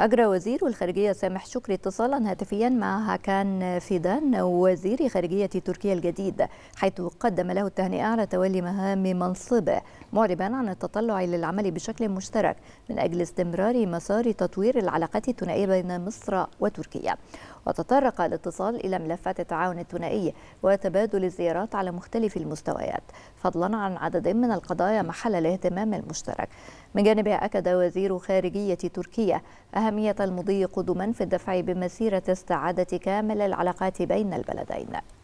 أجرى وزير الخارجية سامح شكري اتصالا هاتفيا مع هاكان فيدان وزير خارجية تركيا الجديد حيث قدم له التهنئة على تولي مهام منصبه معربا عن التطلع للعمل بشكل مشترك من أجل استمرار مسار تطوير العلاقات الثنائية بين مصر وتركيا وتطرق الاتصال إلى ملفات التعاون الثنائي وتبادل الزيارات على مختلف المستويات فضلا عن عدد من القضايا محل الاهتمام المشترك من جانبها أكد وزير خارجية تركيا أهم أهمية المضي قدما في الدفع بمسيرة استعادة كامل العلاقات بين البلدين